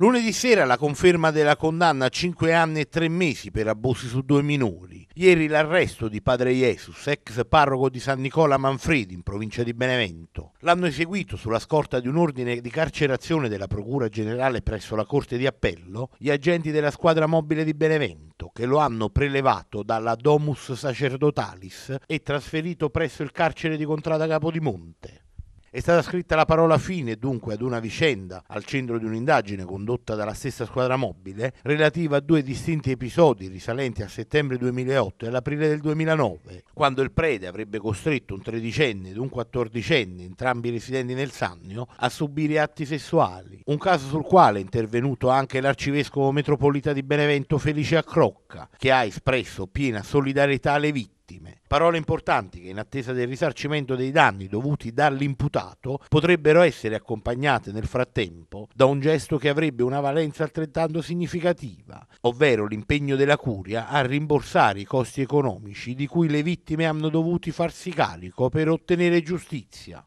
Lunedì sera la conferma della condanna a 5 anni e 3 mesi per abusi su due minori. Ieri l'arresto di padre Jesus, ex parroco di San Nicola Manfredi in provincia di Benevento. L'hanno eseguito sulla scorta di un ordine di carcerazione della Procura Generale presso la Corte di Appello gli agenti della squadra mobile di Benevento che lo hanno prelevato dalla Domus Sacerdotalis e trasferito presso il carcere di Contrada Capodimonte. È stata scritta la parola fine dunque ad una vicenda al centro di un'indagine condotta dalla stessa squadra mobile relativa a due distinti episodi risalenti a settembre 2008 e all'aprile del 2009, quando il prete avrebbe costretto un tredicenne ed un quattordicenne, entrambi residenti nel Sannio, a subire atti sessuali. Un caso sul quale è intervenuto anche l'arcivescovo metropolita di Benevento Felice Accrocca, che ha espresso piena solidarietà alle vittime vittime. Parole importanti che in attesa del risarcimento dei danni dovuti dall'imputato potrebbero essere accompagnate nel frattempo da un gesto che avrebbe una valenza altrettanto significativa, ovvero l'impegno della curia a rimborsare i costi economici di cui le vittime hanno dovuto farsi carico per ottenere giustizia.